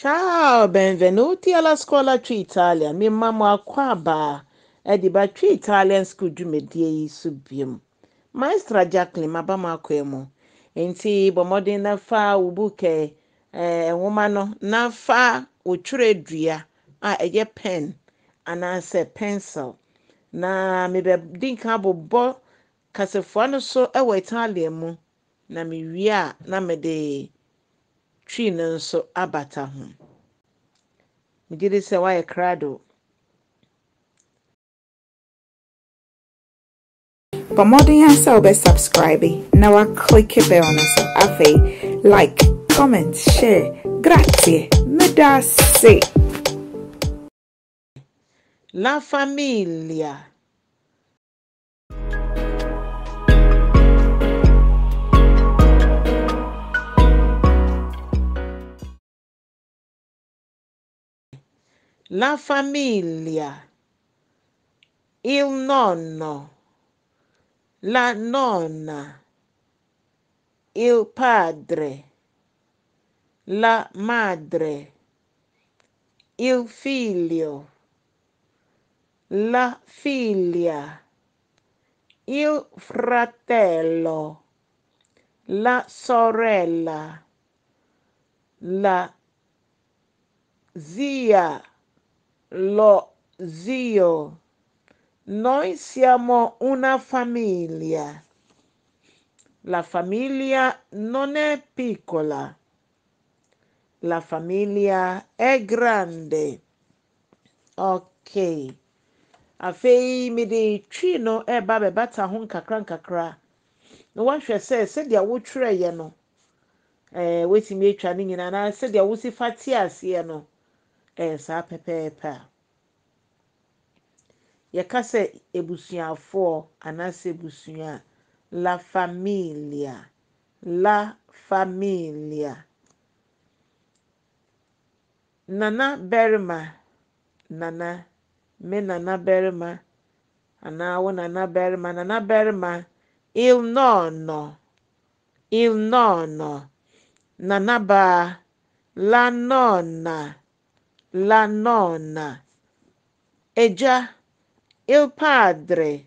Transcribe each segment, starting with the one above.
Ciao, benvenuti alla Scuola Tree Italian. Mi mamma Akwaba è di ba Tree Italian School dwumadie yi so biom. Maestra Jacqueline maba m akwa mu. Nti bɔ mmɔden na fa eh, wo bukɛ ɛɛ nwoma no na fa otwerɛ dua a ɛyɛ e pen anaasɛ pencil na mebɛ di nka abobɔ kasafua no so ɛwɔ e Italian mu na mewie a na mede. twi no nso abata ho megye di sɛ krado na woaklike bɛl no so afei like comment share gratie meda la familia. la famiglia, il nonno, la nonna, il padre, la madre, il figlio, la figlia, il fratello, la sorella, la zia lo zio. Noi siamo una famiglia. La famiglia non è piccola. La famiglia è grande. Ok. afei mi twi eh, no e ɛreba bɛbata ho nkakra nkakra na wahwɛ sɛ sɛdeɛ wotwerɛeɛ no ɛɛ wetumi atwa ne nyinaa na sɛdeɛ wosi fa te You know. ɛyɛ saa pɛpɛɛpɛ a yɛka sɛ ebusuafoɔ anaasɛ ebusua la familia la familia nana barima nana me nana barima anaa wo nana barima nana barima il nɔɔnɔ il nɔɔnɔ nana baa la nɔɔna. la nonna. E già il padre,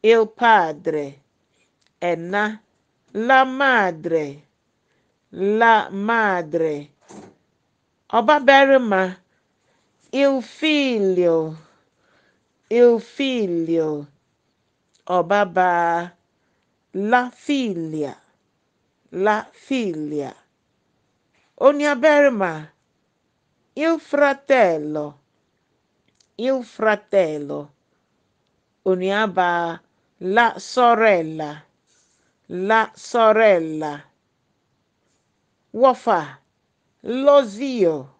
il padre, e na la madre, la madre. Obaberima, il figlio, il figlio. ba la figlia, la figlia. Ogni berma Il fratello, il fratello, uniaba la sorella, la sorella. Wafa, lo zio,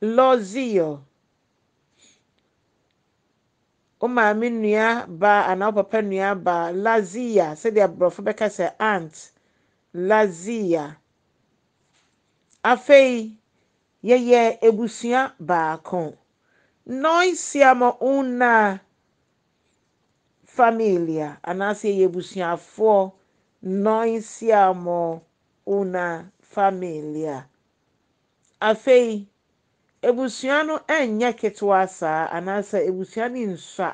lo zio. o maame nua baa anaa o papa nua baa lazia sɛdeɛ aborɔfo bɛka sɛ aunt lazia afei yɛyɛ ebusua baako nɔnsia ma nna familia anaasɛ yɛyɛ ebusuafoɔ nɔnsia ma nna familia afei ebusua no nyɛ ketewa saa anaasɛ ebusua no nsua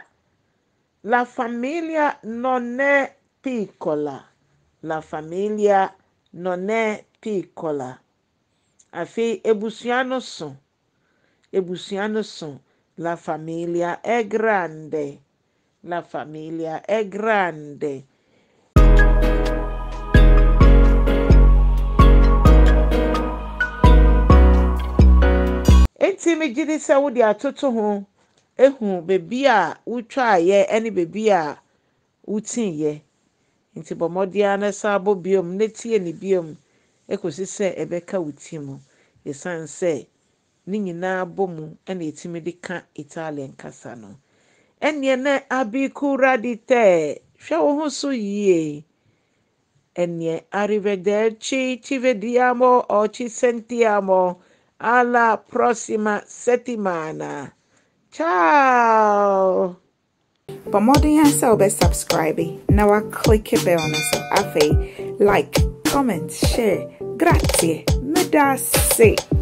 la familia non è piccola la famiglia non è piccola afei ebusua no so ebusua no so la famiglia è grande la famiglia è grande eti m gye di sɛ wode atoto ho ehu beebi a wotwaeɛ ne beebi a wotiiɛ nti bɔ mmɔdea ne sa abɔ biom ne tie ne biom. ɛkɔsi sɛ ɛbɛka wo ti mu ɛsiane sɛ ne nyinaa bɔ mu ɛna ɛtumi de ka italian kasa no ɛneɛ na abikura de hwɛ wo ho so yie ɛneɛ arrivederci ci vediamo o ci sentiamo alla prossima settimana ciao bɔ mmɔden a sɛ wobɛsubscribe click woaclike bell no so afei like comment share Grazie, Medasse.